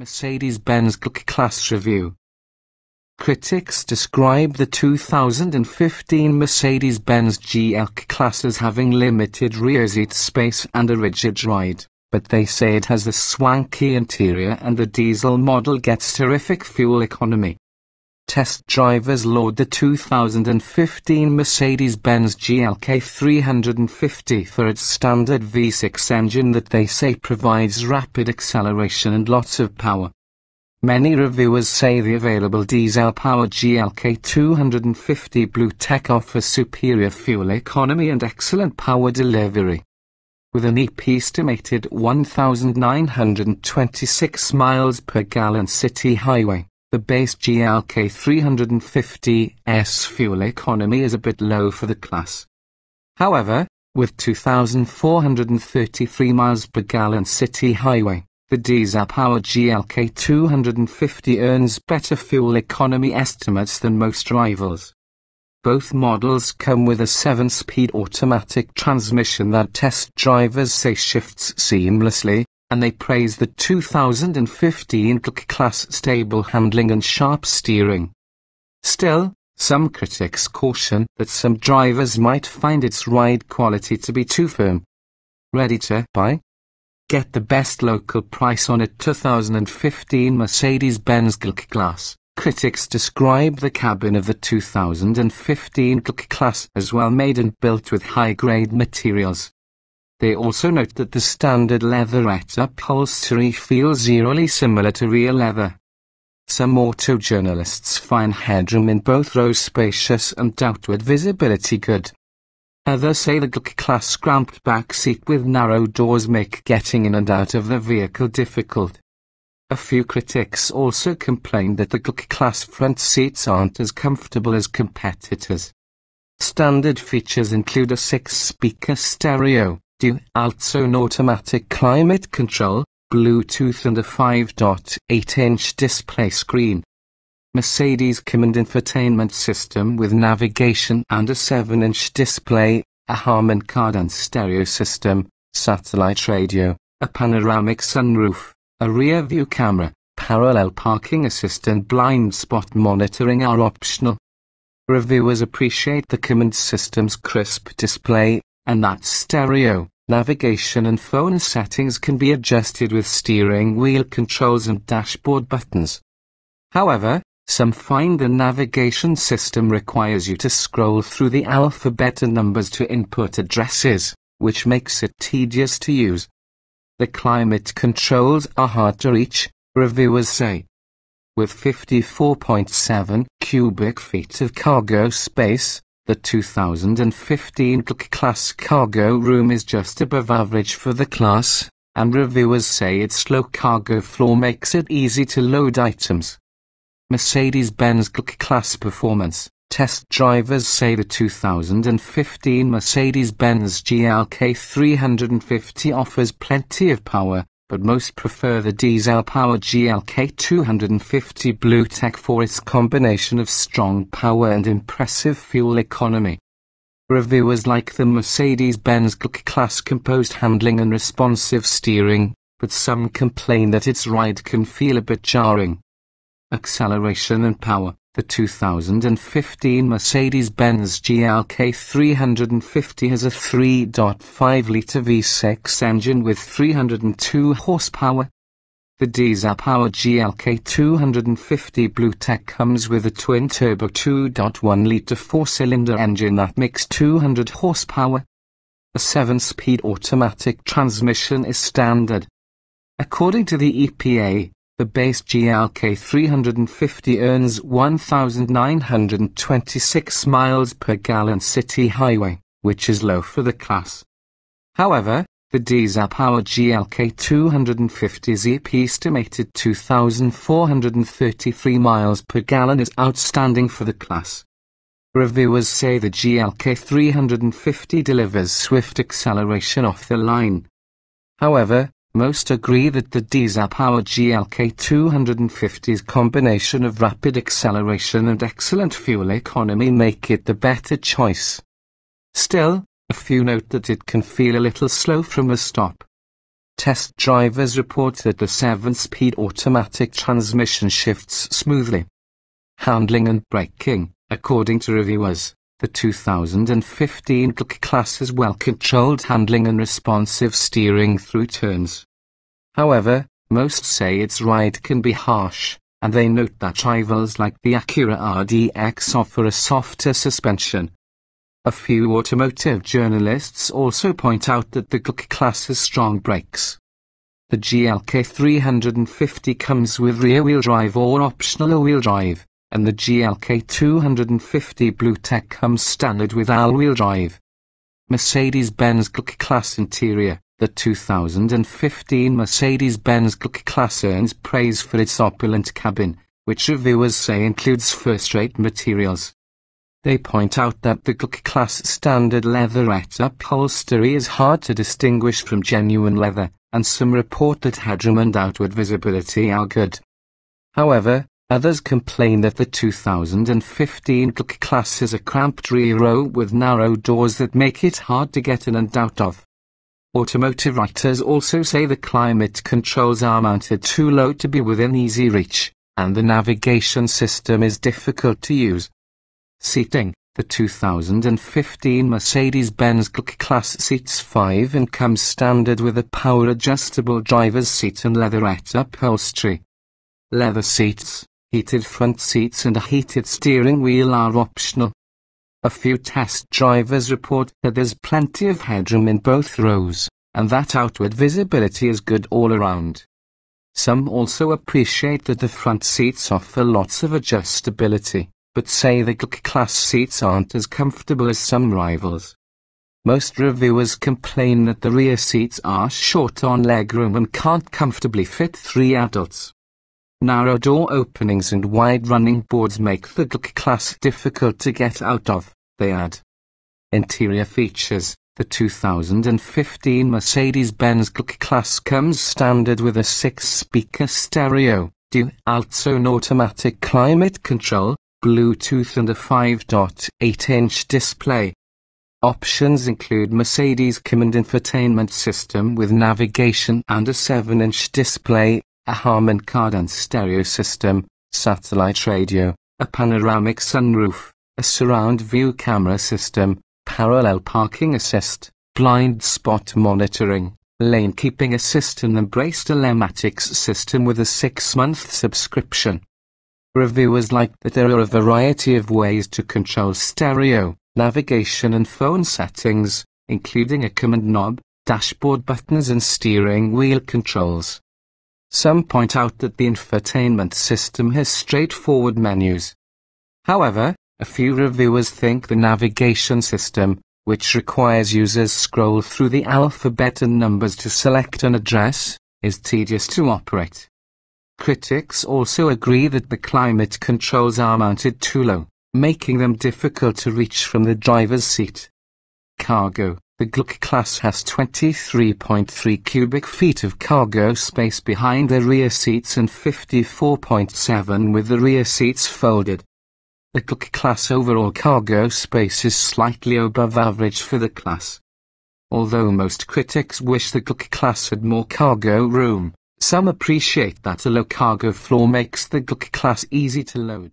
Mercedes-Benz G-Class Review Critics describe the 2015 Mercedes-Benz GL Class as having limited rear seat space and a rigid ride, but they say it has a swanky interior and the diesel model gets terrific fuel economy. Test drivers laud the 2015 Mercedes-Benz GLK 350 for its standard V6 engine that they say provides rapid acceleration and lots of power. Many reviewers say the available diesel-powered GLK 250 Blue Tech offers superior fuel economy and excellent power delivery. With an EP estimated 1,926 miles per gallon city highway, the base GLK350's fuel economy is a bit low for the class. However, with 2,433 miles per gallon city highway, the diesel-powered GLK 250 earns better fuel economy estimates than most rivals. Both models come with a 7-speed automatic transmission that test drivers say shifts seamlessly, and they praise the 2015 class stable handling and sharp steering. Still, some critics caution that some drivers might find its ride quality to be too firm. Ready to buy? Get the best local price on a 2015 Mercedes-Benz GLC class. Critics describe the cabin of the 2015 GLC class as well made and built with high-grade materials. They also note that the standard leatherette upholstery feels eerily similar to real leather. Some auto journalists find headroom in both rows spacious and outward visibility good. Others say the GLC class cramped back seat with narrow doors make getting in and out of the vehicle difficult. A few critics also complain that the GLC class front seats aren't as comfortable as competitors. Standard features include a six-speaker stereo, do also an automatic climate control, Bluetooth and a 5.8-inch display screen. Mercedes Command infotainment system with navigation and a 7-inch display, a Harman Kardon stereo system, satellite radio, a panoramic sunroof, a rear view camera, parallel parking assist and blind spot monitoring are optional. Reviewers appreciate the Command system's crisp display and that stereo, navigation and phone settings can be adjusted with steering wheel controls and dashboard buttons. However, some find the navigation system requires you to scroll through the alphabet and numbers to input addresses, which makes it tedious to use. The climate controls are hard to reach, reviewers say. With 54.7 cubic feet of cargo space, the 2015 class cargo room is just above average for the class, and reviewers say its low cargo floor makes it easy to load items. Mercedes-Benz class performance. Test drivers say the 2015 Mercedes-Benz GLK 350 offers plenty of power, but most prefer the diesel-powered GLK 250 Bluetech for its combination of strong power and impressive fuel economy. Reviewers like the Mercedes-Benz GLK class composed handling and responsive steering, but some complain that its ride can feel a bit jarring. Acceleration and power the 2015 Mercedes-Benz GLK 350 has a 3.5-litre V6 engine with 302 horsepower. The diesel-powered GLK 250 Bluetech comes with a twin-turbo 2.1-litre four-cylinder engine that makes 200 horsepower. A 7-speed automatic transmission is standard. According to the EPA, the base GLK 350 earns 1,926 miles per gallon city highway, which is low for the class. However, the diesel-powered GLK 250's EP estimated 2,433 miles per gallon is outstanding for the class. Reviewers say the GLK 350 delivers swift acceleration off the line. However, most agree that the diesel powered GLK250's combination of rapid acceleration and excellent fuel economy make it the better choice. Still, a few note that it can feel a little slow from a stop. Test drivers report that the 7-speed automatic transmission shifts smoothly. Handling and braking, according to reviewers, the 2015 class has well controlled handling and responsive steering through turns. However, most say its ride can be harsh, and they note that rivals like the Acura RDX offer a softer suspension. A few automotive journalists also point out that the GLK class has strong brakes. The GLK 350 comes with rear-wheel drive or optional all-wheel drive, and the GLK 250 Bluetech comes standard with all-wheel drive. Mercedes-Benz GLK class interior the 2015 Mercedes-Benz G-Class earns praise for its opulent cabin, which reviewers say includes first-rate materials. They point out that the G-Class standard leatherette upholstery is hard to distinguish from genuine leather, and some report that headroom and outward visibility are good. However, others complain that the 2015 G-Class is a cramped rear row with narrow doors that make it hard to get in and out of. Automotive writers also say the climate controls are mounted too low to be within easy reach, and the navigation system is difficult to use. Seating The 2015 Mercedes-Benz Class seats 5 and comes standard with a power-adjustable driver's seat and leatherette upholstery. Leather seats, heated front seats and a heated steering wheel are optional. A few test drivers report that there's plenty of headroom in both rows, and that outward visibility is good all around. Some also appreciate that the front seats offer lots of adjustability, but say the GLC class seats aren't as comfortable as some rivals. Most reviewers complain that the rear seats are short on legroom and can't comfortably fit three adults. Narrow door openings and wide running boards make the GLC class difficult to get out of they add. Interior features The 2015 Mercedes-Benz Class comes standard with a six-speaker stereo, dual-zone automatic climate control, Bluetooth and a 5.8-inch display. Options include Mercedes Command infotainment system with navigation and a 7-inch display, a Harman Kardon stereo system, satellite radio, a panoramic sunroof, a surround view camera system, parallel parking assist, blind spot monitoring, lane keeping assist and embrace Bracelematics system with a six-month subscription. Reviewers like that there are a variety of ways to control stereo, navigation and phone settings, including a command knob, dashboard buttons and steering wheel controls. Some point out that the infotainment system has straightforward menus. However, a few reviewers think the navigation system, which requires users scroll through the alphabet and numbers to select an address, is tedious to operate. Critics also agree that the climate controls are mounted too low, making them difficult to reach from the driver's seat. Cargo The Gluck class has 23.3 cubic feet of cargo space behind the rear seats and 54.7 with the rear seats folded. Little class overall cargo space is slightly above average for the class. Although most critics wish the GLC class had more cargo room, some appreciate that a low cargo floor makes the GLC class easy to load.